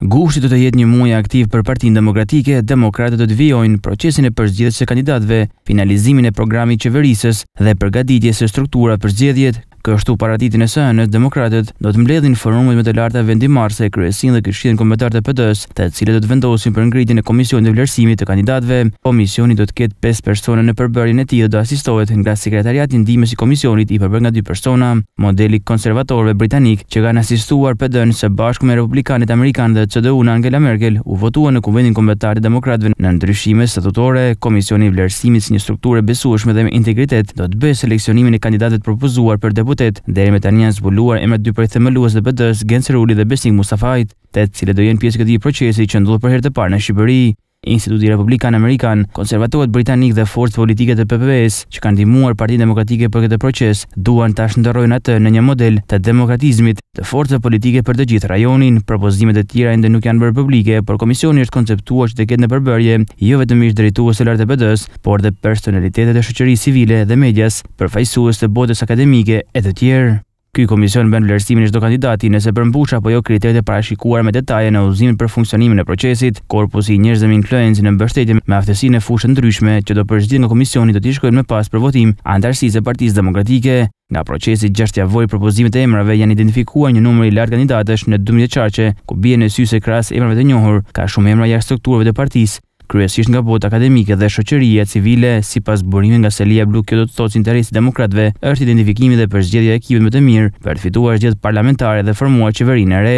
Gushti do të jetë një muaj aktiv për Partinë Demokratike, demokratët do të vijojnë procesin e përzgjedhjes së kandidatëve, finalizimin e programit qeverisës dhe përgatitjes së strukturave për zgjedhjet, Kështu paraditën e SNS Demokratët do të mbledhin forumet më të larta vendimarrëse, kryesin dhe këshillin kombëtar të PD-s, të cilët do të vendosin për ngritjen e komisionit të vlerësimit të kandidatëve. Komisioni do të ketë 5 persona në përbërjen e tij dhe do asistohet nga sekretariati ndihmës i komisionit i përbërë nga 2 persona. Modeli konservatorëve britanik që kanë asistuar PD-n së bashku me republikanët amerikanë dhe CDU në Angela Merkel u votuan në kuvendin kombëtar të demokratëve në ndryshime statutore. Komisioni i vlerësimit si një strukturë besueshme dhe me integritet do të bëjë seleksionimin e kandidatëve propozuar për deputet, deri me tani janë zbuluar emra dy prej themelues të BD-s, Gencer Uli dhe Besnik Mustafait, të cilët do jenë pjesë këtij procesi që ndodh për herë të parë në Shqipëri. Instituti Republikan Amerikan, Konservatorët Britanik dhe forcë politike të PPP-s që kanë ndihmuar Partinë Demokratike për këtë proces, duan tash ndërrojnë atë në një model të demokratizmit të forcë politike për të gjithë rajonin. Propozimet e tjera ende nuk janë bërë publike, por komisioni është konceptuar që të ketë në përbërje jo vetëm ish drejtues të lartë PD-s, por dhe personalitetet e shoqërisë civile dhe medias, përfaqësues të botës akademike e të tjerë. Ky komision bën vlerësimin e çdo kandidati nëse përmbush apo jo kriteret e parashikuara me detaje në udhëzimin për funksionimin e procesit. Korpusi i njerëzve me influencë në mbështetje me aftësinë e fushë ndryshme që do përzgjidhen nga komisioni do të shkojnë më pas për votim anëtarësisë së Partisë Demokratike. Nga procesi 6 javori propozimet e emrave janë identifikuar një numër i lartë kandidatësh në 12 qarqe, ku bje në sy se krahas emrave të njohur, ka shumë emra jashtë strukturave të partisë kryesisht nga botë akademike dhe shoqëria civile, sipas burimit nga Selia Blu, kjo do të thotë interesi demokratëve është identifikimi dhe përzgjedhja e ekipit më të mirë për të fituar zgjedhjet parlamentare dhe formuar qeverinë e re.